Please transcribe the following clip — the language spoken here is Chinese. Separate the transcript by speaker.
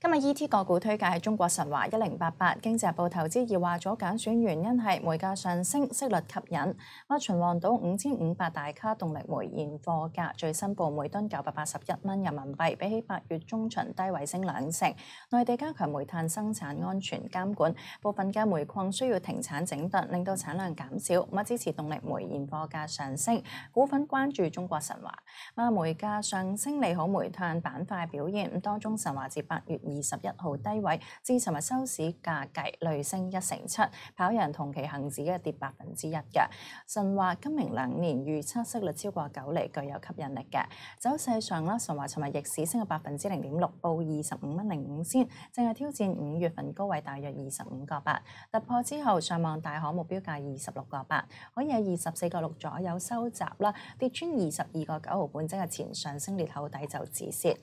Speaker 1: 今日 E.T. 個股推介係中國神華一零八八，經濟報投資員話咗揀選原因係煤價上升，息率吸引。我巡望到五千五百大卡動力煤現貨價最新報每噸九百八十一蚊人民幣，比起八月中旬低位升兩成。內地加強煤炭生產安全監管，部分嘅煤礦需要停產整頓，令到產量減少，唔支持動力煤現貨價上升。股份關注中國神華，煤價上升利好煤炭板塊表現，當中神華自八月。二十一號低位至尋日收市價計累升一成七，跑贏同期恆指嘅跌百分之一嘅。神話今明兩年預測息率超過九厘，具有吸引力嘅。走勢上啦，神話尋日逆市升咗百分之零點六，報二十五蚊零五仙，淨係挑戰五月份高位大約二十五個八突破之後上望大行目標價二十六個八，可以喺二十四个六左右收集啦，跌穿二十二個九毫半即係前上升裂口底就止蝕。